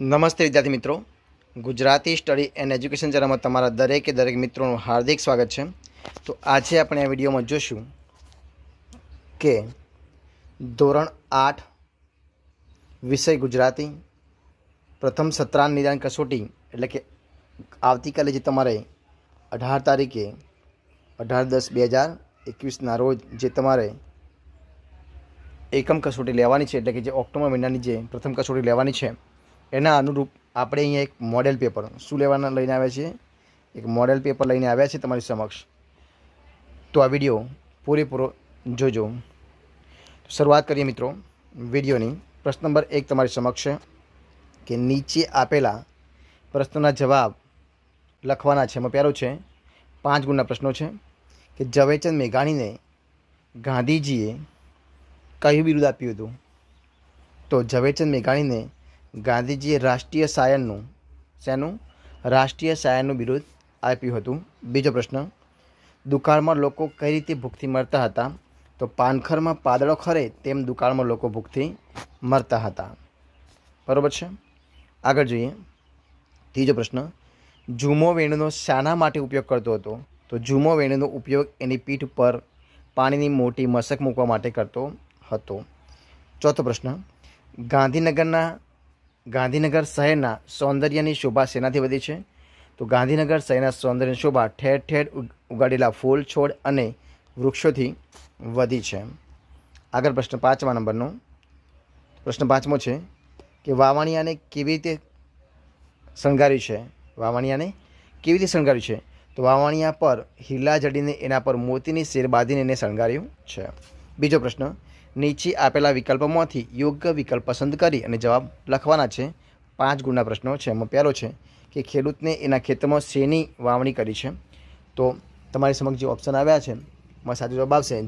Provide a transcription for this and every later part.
નમસ્તે વિદ્યાર્થી મિત્રો ગુજરાતી સ્ટડી એન્ડ એજ્યુકેશન ચેનલમાં તમારા દરેકે દરેક મિત્રોનું હાર્દિક સ્વાગત છે તો આજે આપણે આ વિડીયોમાં જોશું કે ધોરણ આઠ વિષય ગુજરાતી પ્રથમ સત્રાંત નિદાન કસોટી એટલે કે આવતીકાલે જે તમારે અઢાર તારીખે અઢાર દસ બે હજાર એકવીસના રોજ જે તમારે એકમ કસોટી લેવાની છે એટલે કે જે ઓક્ટોબર મહિનાની જે પ્રથમ કસોટી લેવાની છે એના અનુરૂપ આપણે અહીંયા એક મોડેલ પેપર શું લેવાના લઈને આવ્યા છીએ એક મોડેલ પેપર લઈને આવ્યા છે તમારી સમક્ષ તો આ વિડીયો પૂરેપૂરો જોજો શરૂઆત કરીએ મિત્રો વિડીયોની પ્રશ્ન નંબર એક તમારી સમક્ષ છે કે નીચે આપેલા પ્રશ્નના જવાબ લખવાના છે એમાં પહેલો છે પાંચ ગુણના પ્રશ્નો છે કે ઝવેચંદ મેઘાણીને ગાંધીજીએ કયું બિરુદ આપ્યું હતું તો ઝવેચંદ મેઘાણીને ગાંધીજીએ રાષ્ટ્રીય સાયનનું શેનું રાષ્ટ્રીય સાયનનું બિરુદ આપ્યું હતું બીજો પ્રશ્ન દુકાળમાં લોકો કઈ રીતે ભૂખથી મરતા હતા તો પાનખરમાં પાદળો ખરે તેમ દુકાળમાં લોકો ભૂખથી મરતા હતા બરાબર છે આગળ જોઈએ ત્રીજો પ્રશ્ન જુમો વેણુનો શાના માટે ઉપયોગ કરતો હતો તો જુમો વેણુનો ઉપયોગ એની પીઠ પર પાણીની મોટી મશક મૂકવા માટે કરતો હતો ચોથો પ્રશ્ન ગાંધીનગરના ગાંધીનગર શહેરના સૌંદર્યની શોભા શેનાથી વધી છે તો ગાંધીનગર શહેરના સૌંદર્યની શોભા ઠેર ઠેર ઉગાડેલા ફૂલ છોડ અને વૃક્ષોથી વધી છે આગળ પ્રશ્ન પાંચમા નંબરનો પ્રશ્ન પાંચમો છે કે વાવણિયાને કેવી રીતે શણગાર્યું છે વાવણિયાને કેવી રીતે શણગાર્યું છે તો વાવણિયા પર હિલા જડીને એના પર મોતીની શેર બાંધીને એને શણગાર્યું છે બીજો પ્રશ્ન નીચે આપેલા વિકલ્પોમાંથી યોગ્ય વિકલ્પ પસંદ કરી અને જવાબ લખવાના છે પાંચ ગુણના પ્રશ્નો છે એમાં પહેલો છે કે ખેડૂતને એના ખેતરમાં શેની વાવણી કરી છે તો તમારી સમક્ષ જે ઓપ્શન આવ્યા છે એમાં સાચો જવાબ આવશે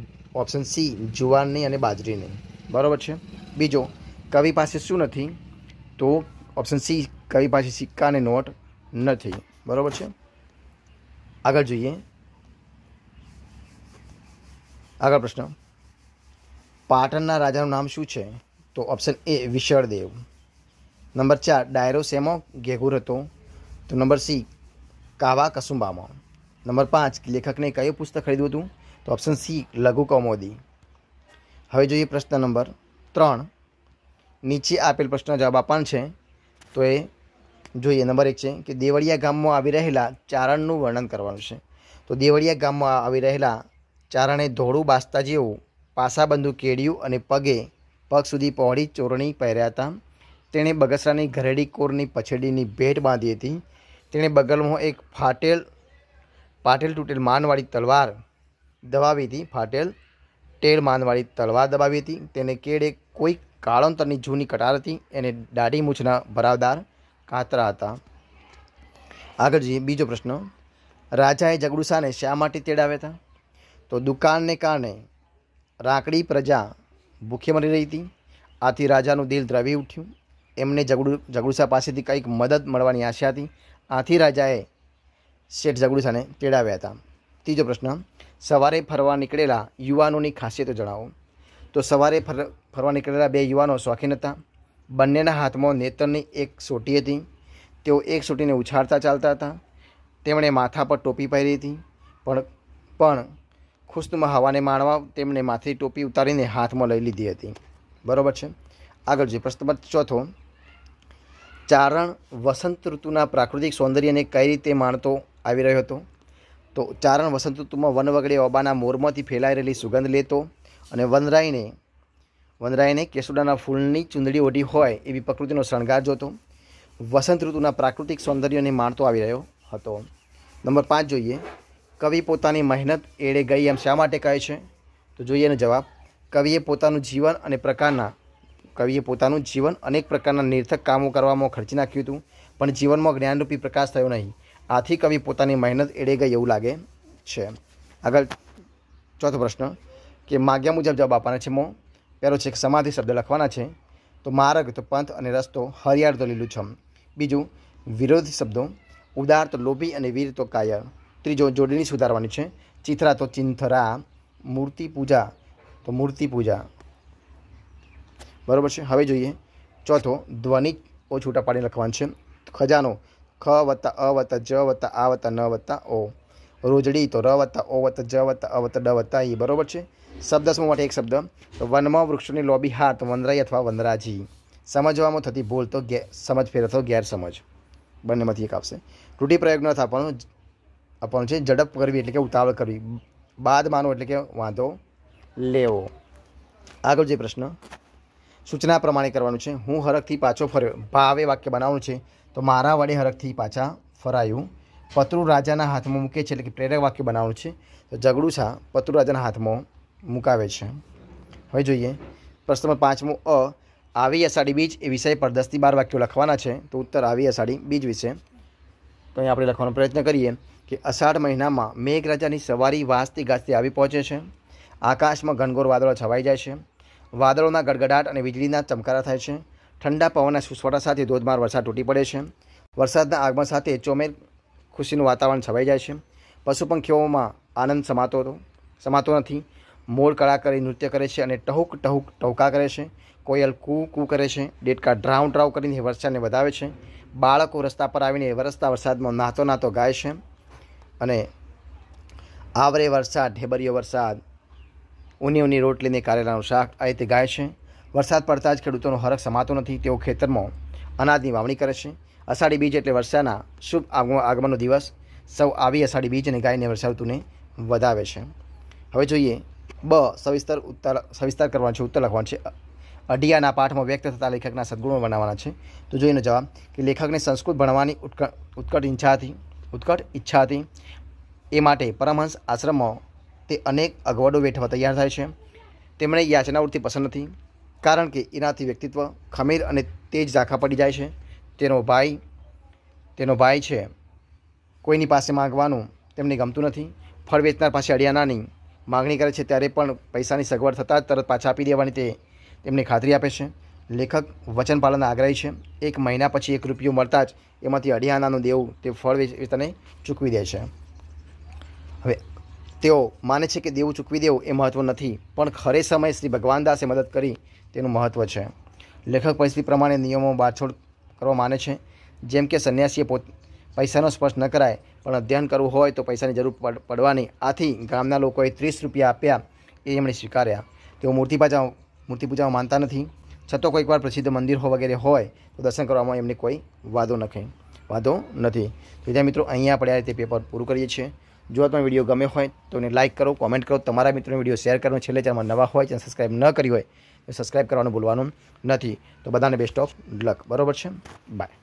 ઓપ્શન સી જુવારની અને બાજરીની બરાબર છે બીજો કવિ પાસે શું નથી તો ઓપ્શન સી કવિ પાસે સિક્કા અને નોટ નથી બરાબર છે આગળ જોઈએ આગળ પ્રશ્ન પાટણના રાજાનું નામ શું છે તો ઓપ્શન એ વિશળદેવ નંબર ચાર ડાયરો સેમો ઘેઘુર હતો તો નંબર સી કાવા કસુંબામાં નંબર પાંચ લેખકને કયું પુસ્તક ખરીદ્યું હતું તો ઓપ્શન સી લઘુ કૌમોદી હવે જોઈએ પ્રશ્ન નંબર ત્રણ નીચે આપેલ પ્રશ્નનો જવાબ આપવાનો છે તો એ જોઈએ નંબર એક છે કે દેવળિયા ગામમાં આવી રહેલા ચારણનું વર્ણન કરવાનું છે તો દેવળિયા ગામમાં આવી રહેલા ચારણે ધોળું બાસ્તા જેવું પાસાબંધુ કેડિયું અને પગે પગ સુધી પહોળી ચોરણી પહેર્યા હતા તેણે બગસરાની ઘરેડી કોરની પછેડીની ભેટ બાંધી હતી તેણે બગલમાં એક ફાટેલ ફાટેલ તૂટેલ માનવાળી તલવાર દબાવી હતી ફાટેલ ટેર માનવાળી તલવાર દબાવી હતી તેને કેળે કોઈક કાળંતરની જૂની કટાર હતી એને દાઢી મૂછના ભરાવદાર કાતરા હતા આગળ જઈએ બીજો પ્રશ્ન રાજાએ જગડુસાને શા માટે તેડાવ્યા હતા તો દુકાનને કારણે રાકડી પ્રજા ભૂખે મરી રહી હતી આથી રાજાનું દિલ દ્રવી ઉઠ્યું એમને જગડુ જગડુસા પાસેથી કંઈક મદદ મળવાની આશા હતી આથી રાજાએ શેઠ જગડુસાને તેડાવ્યા હતા ત્રીજો પ્રશ્ન સવારે ફરવા નીકળેલા યુવાનોની ખાસિયતો જણાવો તો સવારે ફર ફરવા નીકળેલા બે યુવાનો શોખીન હતા બંનેના હાથમાં નેતરની એક સોટી હતી તેઓ એક સોટીને ઉછાળતા ચાલતા હતા તેમણે માથા પર ટોપી પહેરી હતી પણ પણ ખુશનુમા હવાને માણવા તેમણે માથે ટોપી ઉતારીને હાથમાં લઈ લીધી હતી બરાબર છે આગળ જોઈએ પ્રશ્ન ચોથો ચારણ વસંત ઋતુના પ્રાકૃતિક સૌંદર્યને કઈ રીતે માણતો આવી રહ્યો હતો તો ચારણ વસંત ઋતુમાં વન વગડે ઓબાના મોરમાંથી ફેલાઈ રહેલી સુગંધ લેતો અને વનરાયને વનરાયને કેસુડાના ફૂલની ચૂંદડી ઓઢી હોય એવી પ્રકૃતિનો શણગાર જોતો વસંત ઋતુના પ્રાકૃતિક સૌંદર્યને માણતો આવી રહ્યો હતો નંબર પાંચ જોઈએ કવિ પોતાની મહેનત એળે ગઈ એમ શા માટે કહે છે તો જોઈએ એનો જવાબ કવિએ પોતાનું જીવન અને પ્રકારના કવિએ પોતાનું જીવન અનેક પ્રકારના નિર્થક કામો કરવામાં ખર્ચી નાખ્યું હતું પણ જીવનમાં જ્ઞાનરૂપી પ્રકાશ થયો નહીં આથી કવિ પોતાની મહેનત એળે ગઈ એવું લાગે છે આગળ ચોથો પ્રશ્ન કે માગ્યા મુજબ જવાબ આપવાના છે મો પહેલો છે કે સમાધિ શબ્દ લખવાના છે તો માર્ગ તો પંથ અને રસ્તો હરિયાળ તો લીલુંછમ બીજું વિરોધી શબ્દો ઉદાર તો લોભી અને વીર તો કાયર ત્રીજો જોડણી સુધારવાની છે ચિથરા તો ચિંથરા મૂર્તિ પૂજા તો મૂર્તિ પૂજા બરાબર છે હવે જોઈએ ચોથો ધ્વનિ ઓ છૂટા પાડીને લખવાનું છે ખજાનો ખ વત્તા અ વત્તા જ વત્તા આ વત્તા ન વત્તા ઓ રોજડી તો ર વત્તા ઓ વત્તા જ વત્તા અ વત્તા ડ વત્તા એ બરાબર છે શબ્દ સમૂહ માટે એક શબ્દ તો વનમાં વૃક્ષની લોબી હાથ વનરાઈ અથવા વંદરાજી સમજવામાં થતી ભૂલ તો સમજ ફેર અથવા ગેરસમજ બંનેમાંથી એક આપશે રૂઢિપ્રયોગ ન થાપવાનો આપવાનું છે ઝડપ કરવી એટલે કે ઉતાવળ કરવી બાદ માનો એટલે કે વાંધો લેવો આગળ જે પ્રશ્ન સૂચના પ્રમાણે કરવાનું છે હું હરખથી પાછો ફર્યો ભાવે વાક્ય બનાવવાનું છે તો મારા વડે હરખથી પાછા ફરાયું પતરુ રાજાના હાથમાં મૂકે છે એટલે કે પ્રેરક વાક્ય બનાવવાનું છે તો ઝઘડું છા પતરુ રાજાના હાથમાં મુકાવે છે હવે જોઈએ પ્રશ્ન નંબર પાંચમો અ આવી અષાઢી બીજ એ વિષય પર દસથી બાર વાક્યો લખવાના છે તો ઉત્તર આવી અષાઢી બીજ વિશે તો અહીં આપણે લખવાનો પ્રયત્ન કરીએ કે અષાઢ મહિનામાં મેઘરાજાની સવારી વાસતી ગાજતી આવી પહોંચે છે આકાશમાં ઘનઘોર વાદળો છવાઈ જાય છે વાદળોના ગડગડાટ અને વીજળીના ચમકારા થાય છે ઠંડા પવનના સુસવાટા સાથે ધોધમાર વરસાદ તૂટી પડે છે વરસાદના આગમન સાથે ચોમેર ખુશીનું વાતાવરણ છવાઈ જાય છે પશુ પંખીઓમાં આનંદ સમાતો હતો સમાતો નથી મોર કળા કરી નૃત્ય કરે છે અને ટહુક ટહુક ટહુકા કરે છે કોયલ કૂ કૂ કરે છે ડેટકા ડ્રાઉન ડ્રાઉ કરીને વરસાદને વધાવે છે બાળકો રસ્તા પર આવીને વરસતા વરસાદમાં નાહતો નાતો ગાય છે અને આવરે વરસાદ ઢેબરિયો વરસાદ ઉની ઊની રોટલીને કારેલાનું શાક આ રીતે ગાય છે વરસાદ પડતા જ ખેડૂતોનો હરખ સમાતો નથી તેઓ ખેતરમાં અનાજની વાવણી કરે છે અષાઢી બીજ એટલે વર્ષાના શુભ આગમનનો દિવસ સૌ આવી અષાઢી બીજ અને ગાયને વર્ષાઋતુને વધાવે છે હવે જોઈએ બ સવિસ્તર ઉત્તર સવિસ્તાર કરવાનું છે ઉત્તર લખવાનું છે અઢિયાના પાઠમાં વ્યક્ત થતા લેખકના સદગુણો બનાવવાના છે તો જોઈને જવાબ કે લેખકને સંસ્કૃત ભણવાની ઉત્ક ઉત્કટ ઈચ્છા હતી ઉત્કટ ઈચ્છા હતી એ માટે પરમહંસ આશ્રમમાં તે અનેક અગવડો વેઠવા તૈયાર થાય છે તેમણે યાચના પસંદ નથી કારણ કે એનાથી વ્યક્તિત્વ ખમીર અને તેજ ઝાંખા પડી જાય છે તેનો ભાઈ તેનો ભાઈ છે કોઈની પાસે માગવાનું તેમને ગમતું નથી ફળ વેચનાર પાસે અડિયાનાની માગણી કરે છે ત્યારે પણ પૈસાની સગવડ થતાં જ તરત પાછા આપી દેવાની તે તેમને ખાતરી આપે છે લેખક વચનપાલન આગ્રહી છે એક મહિના પછી એક રૂપિયો મળતા જ એમાંથી અઢિયાનાનું દેવું તે ફળ વેચતાને ચૂકવી દે છે હવે તેઓ માને છે કે દેવું ચૂકવી દેવું એ મહત્ત્વ નથી પણ ખરે સમયે શ્રી ભગવાન દાસે મદદ કરી તેનું મહત્ત્વ છે લેખક પરિસ્થિતિ પ્રમાણે નિયમો બાછોડ કરવા માને છે જેમ કે સંન્યાસીએ પોત પૈસાનો સ્પર્શ ન કરાય પણ અધ્યયન કરવું હોય તો પૈસાની જરૂર પડવાની આથી ગામના લોકોએ ત્રીસ રૂપિયા આપ્યા એ એમણે સ્વીકાર્યા તેઓ મૂર્તિ મૂર્તિ મૂર્તિપૂજામાં માનતા નથી છતાં વાર પ્રસિદ્ધ મંદિર હો વગેરે હોય તો દર્શન કરવામાં એમને કોઈ વાંધો નથી વાંધો નથી બીજા મિત્રો અહીંયા આપણે આ રીતે પેપર પૂરું કરીએ છીએ જો તમે વિડીયો ગમે હોય તો એને લાઇક કરો કોમેન્ટ કરો તમારા મિત્રોને વિડીયો શેર કરો છેલ્લે ચારમાં નવા હોય ચેનલ સબસ્ક્રાઈબ ન કરી હોય તો સબસ્ક્રાઈબ કરવાનું ભૂલવાનું નથી તો બધાને બેસ્ટ ઓફ લક બરાબર છે બાય